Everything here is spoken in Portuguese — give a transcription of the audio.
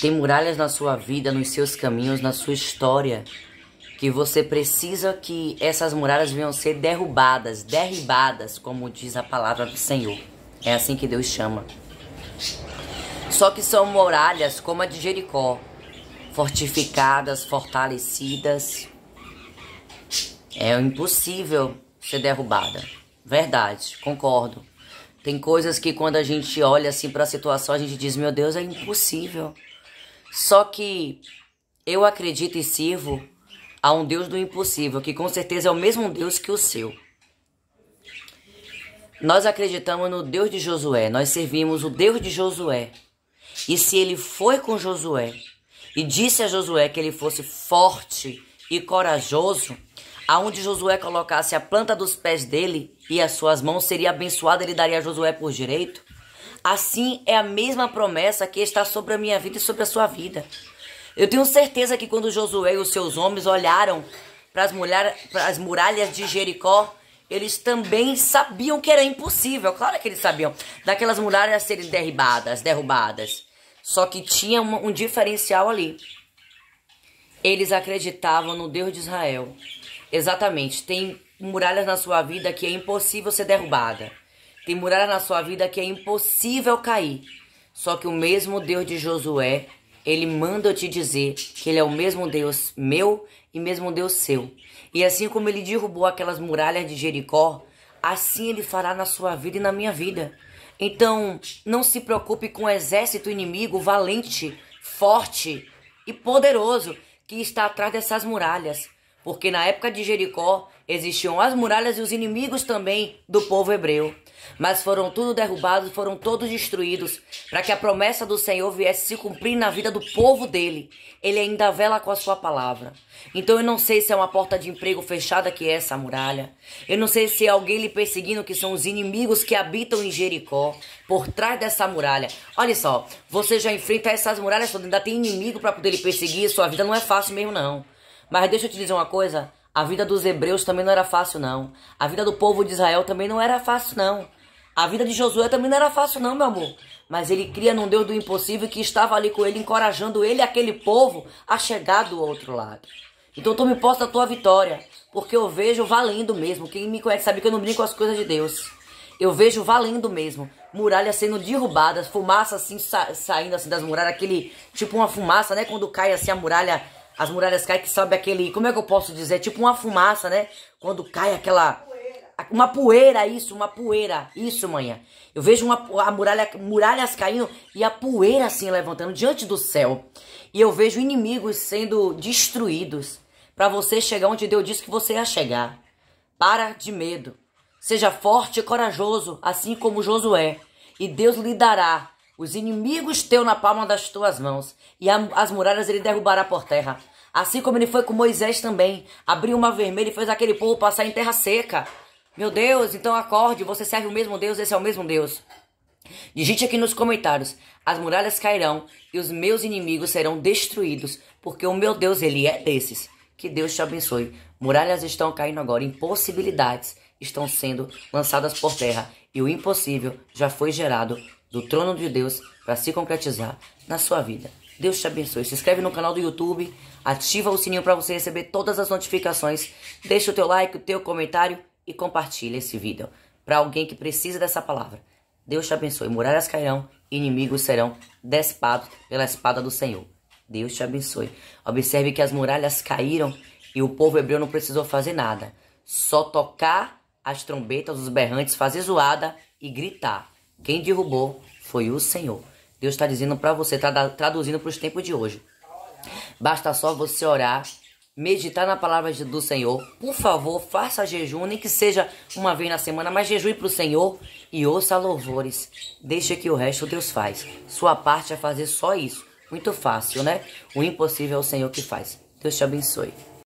Tem muralhas na sua vida, nos seus caminhos, na sua história, que você precisa que essas muralhas venham ser derrubadas, derribadas, como diz a palavra do Senhor. É assim que Deus chama. Só que são muralhas como a de Jericó, fortificadas, fortalecidas. É impossível ser derrubada. Verdade, concordo. Tem coisas que quando a gente olha assim para a situação, a gente diz: "Meu Deus, é impossível". Só que eu acredito e sirvo a um Deus do impossível, que com certeza é o mesmo Deus que o seu. Nós acreditamos no Deus de Josué, nós servimos o Deus de Josué. E se ele foi com Josué e disse a Josué que ele fosse forte e corajoso, aonde Josué colocasse a planta dos pés dele e as suas mãos seria abençoada, ele daria a Josué por direito. Assim é a mesma promessa que está sobre a minha vida e sobre a sua vida. Eu tenho certeza que quando Josué e os seus homens olharam para as, muralhas de Jericó, eles também sabiam que era impossível. Claro que eles sabiam daquelas muralhas serem derribadas, derrubadas. Só que tinha um, um diferencial ali. Eles acreditavam no Deus de Israel Exatamente. Tem muralhas na sua vida que é impossível ser derrubada. Tem muralhas na sua vida que é impossível cair. Só que o mesmo Deus de Josué, ele manda eu te dizer que ele é o mesmo Deus meu e mesmo Deus seu. E assim como ele derrubou aquelas muralhas de Jericó, assim ele fará na sua vida e na minha vida. Então, não se preocupe com o exército inimigo valente, forte e poderoso que está atrás dessas muralhas porque na época de Jericó existiam as muralhas e os inimigos também do povo hebreu. Mas foram tudo derrubados, foram todos destruídos, para que a promessa do Senhor viesse se cumprir na vida do povo dele. Ele ainda vela com a sua palavra. Então eu não sei se é uma porta de emprego fechada que é essa muralha. Eu não sei se é alguém lhe perseguindo que são os inimigos que habitam em Jericó, por trás dessa muralha. Olha só, você já enfrenta essas muralhas todas, ainda tem inimigo para poder lhe perseguir, sua vida não é fácil mesmo não. Mas deixa eu te dizer uma coisa: a vida dos hebreus também não era fácil, não. A vida do povo de Israel também não era fácil, não. A vida de Josué também não era fácil, não, meu amor. Mas ele cria num Deus do impossível que estava ali com ele, encorajando ele e aquele povo a chegar do outro lado. Então me posta a tua vitória, porque eu vejo valendo mesmo. Quem me conhece sabe que eu não brinco com as coisas de Deus. Eu vejo valendo mesmo. Muralhas sendo derrubadas, fumaça assim sa saindo assim das muralhas, aquele tipo uma fumaça, né? Quando cai assim a muralha as muralhas caem, que sabe aquele, como é que eu posso dizer? Tipo uma fumaça, né? Quando cai aquela... Uma poeira, isso, uma poeira. Isso, manhã. Eu vejo uma, a muralha, muralhas caindo e a poeira assim levantando diante do céu. E eu vejo inimigos sendo destruídos. Para você chegar onde Deus disse que você ia chegar. Para de medo. Seja forte e corajoso, assim como Josué. E Deus lhe dará os inimigos teu na palma das tuas mãos, e as muralhas ele derrubará por terra. Assim como ele foi com Moisés também, abriu uma vermelha e fez aquele povo passar em terra seca. Meu Deus, então acorde, você serve o mesmo Deus, esse é o mesmo Deus. Digite aqui nos comentários: as muralhas cairão e os meus inimigos serão destruídos, porque o meu Deus, ele é desses. Que Deus te abençoe. Muralhas estão caindo agora, impossibilidades estão sendo lançadas por terra e o impossível já foi gerado do trono de Deus para se concretizar na sua vida. Deus te abençoe. Se inscreve no canal do YouTube, ativa o sininho para você receber todas as notificações. Deixa o teu like, o teu comentário e compartilha esse vídeo para alguém que precisa dessa palavra. Deus te abençoe. Muralhas cairão, inimigos serão despados pela espada do Senhor. Deus te abençoe. Observe que as muralhas caíram e o povo hebreu não precisou fazer nada. Só tocar as trombetas, os berrantes, fazer zoada e gritar. Quem derrubou foi o Senhor. Deus está dizendo para você, tá traduzindo para os tempos de hoje. Basta só você orar, meditar na palavra do Senhor. Por favor, faça jejum, nem que seja uma vez na semana, mas jejue para o Senhor e ouça louvores. Deixa que o resto Deus faz. Sua parte é fazer só isso. Muito fácil, né? O impossível é o Senhor que faz. Deus te abençoe.